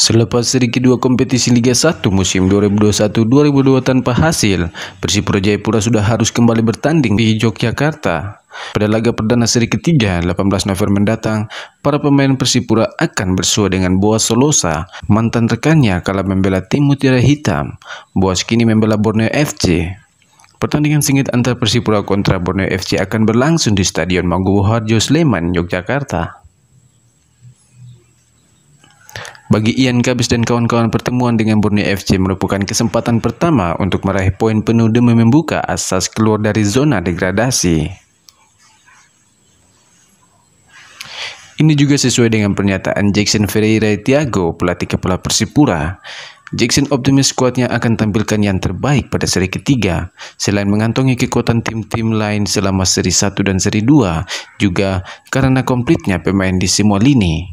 Selepas sedikit dua kompetisi Liga 1 musim 2021-2022 tanpa hasil, Persipura Jayapura sudah harus kembali bertanding di Yogyakarta. Pada laga perdana seri ketiga 18 November mendatang, para pemain Persipura akan bersua dengan Boas Solosa, mantan rekannya kala membela tim Mutiara Hitam. Boas kini membela Borneo FC. Pertandingan sengit antara Persipura kontra Borneo FC akan berlangsung di Stadion Maguwo Sleman, Yogyakarta. Bagi Ian Gabis dan kawan-kawan pertemuan dengan Borneo FC merupakan kesempatan pertama untuk meraih poin penuh demi membuka asas keluar dari zona degradasi. Ini juga sesuai dengan pernyataan Jackson Ferreira Thiago, pelatih kepala Persipura. Jackson optimis skuadnya akan tampilkan yang terbaik pada seri ketiga. Selain mengantongi kekuatan tim-tim lain selama seri 1 dan seri 2, juga karena komplitnya pemain di semua lini.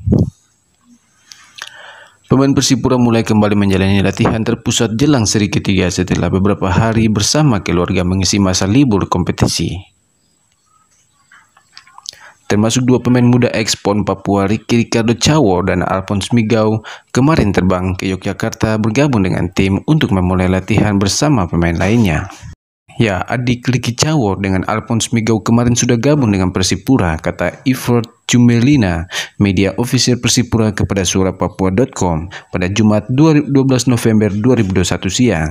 Pemain Persipura mulai kembali menjalani latihan terpusat jelang seri ketiga setelah beberapa hari bersama keluarga mengisi masa libur kompetisi. Termasuk dua pemain muda ekspon Papua Ricky Ricardo Cawo dan Alphonse Migau kemarin terbang ke Yogyakarta bergabung dengan tim untuk memulai latihan bersama pemain lainnya. Ya, adik Ricky Cawo dengan Alphonse Migau kemarin sudah gabung dengan Persipura, kata Ivor Cumelina, media official Persipura kepada surapapua.com pada Jumat 12 November 2021 siang.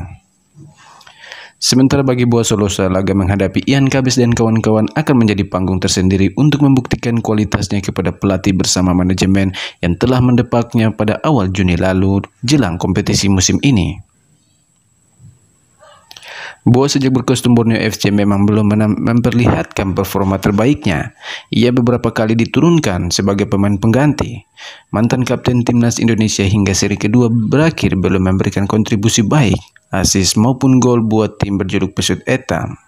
Sementara bagi Boa Solosa, laga menghadapi Ian Kabes dan kawan-kawan akan menjadi panggung tersendiri untuk membuktikan kualitasnya kepada pelatih bersama manajemen yang telah mendepaknya pada awal Juni lalu jelang kompetisi musim ini. Bahwa sejak berkostum Borneo FC memang belum memperlihatkan performa terbaiknya. Ia beberapa kali diturunkan sebagai pemain pengganti. Mantan kapten timnas Indonesia hingga seri kedua berakhir belum memberikan kontribusi baik, asis maupun gol buat tim berjuluk pesut etam.